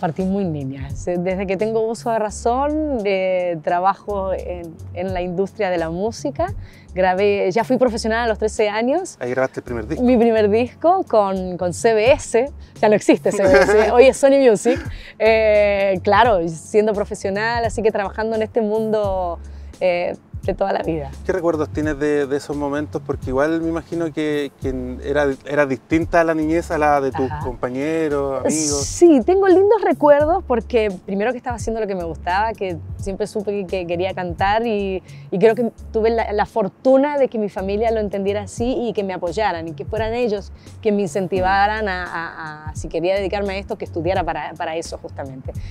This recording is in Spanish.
Partí muy niña. Desde que tengo uso de razón, eh, trabajo en, la industria de la música. Grabé, ya fui profesional a los 13 años. Ahí grabaste el primer disco. Mi primer disco con, con CBS. Ya no existe CBS, hoy es Sony Music. Eh, claro, siendo profesional, así que trabajando en este mundo eh, de toda la vida. ¿Qué recuerdos tienes de, esos momentos? Porque igual me imagino que, era, era distinta la niñez a la de tus compañeros, amigos. Sí, tengo lindos recuerdos porque primero que estaba haciendo lo que me gustaba, que siempre supe que, quería cantar y, creo que tuve la, fortuna de que mi familia lo entendiera así y que me apoyaran y que fueran ellos que me incentivaran a, a si quería dedicarme a esto, que estudiara para, para eso justamente.